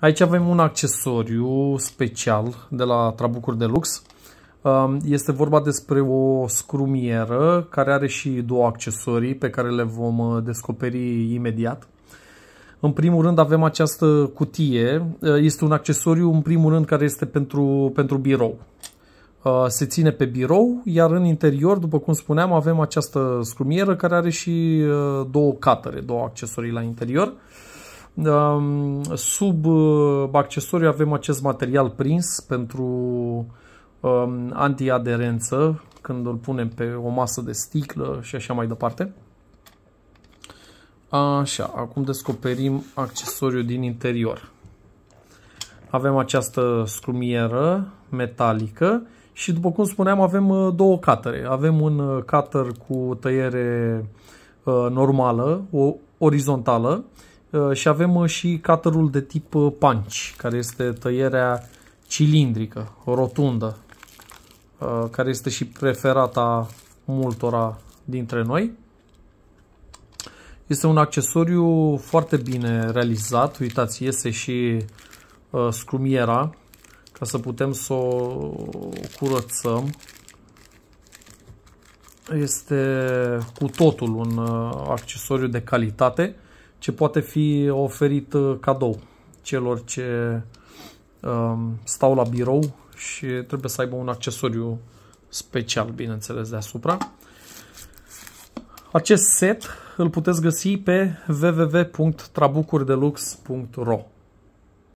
Aici avem un accesoriu special de la Trabucuri de Lux. Um, este vorba despre o scrumieră care are și două accesorii pe care le vom uh, descoperi imediat. În primul rând avem această cutie. Uh, este un accesoriu în primul rând care este pentru, pentru birou. Uh, se ține pe birou, iar în interior, după cum spuneam, avem această scrumieră care are și două catere, două accesorii la interior. Sub uh, accesoriu avem acest material prins pentru um, antiaderență când îl punem pe o masă de sticlă și așa mai departe. Așa, acum descoperim accesoriul din interior. Avem această scrumieră metalică și după cum spuneam avem uh, două catere. Avem un uh, cutter cu tăiere normală, o orizontală Uh, și avem uh, și cutterul de tip uh, punch, care este tăierea cilindrică, rotundă, care este și preferata multora dintre noi. Este un accesoriu foarte bine realizat, uitați, iese și scrumiera, ca să putem să o curățăm. Este cu totul un accesoriu de calitate ce poate fi oferit uh, cadou celor ce um, stau la birou și trebuie să aibă un accesoriu special, bineînțeles, deasupra. Acest set îl puteți găsi pe www.trabucuridelux.ro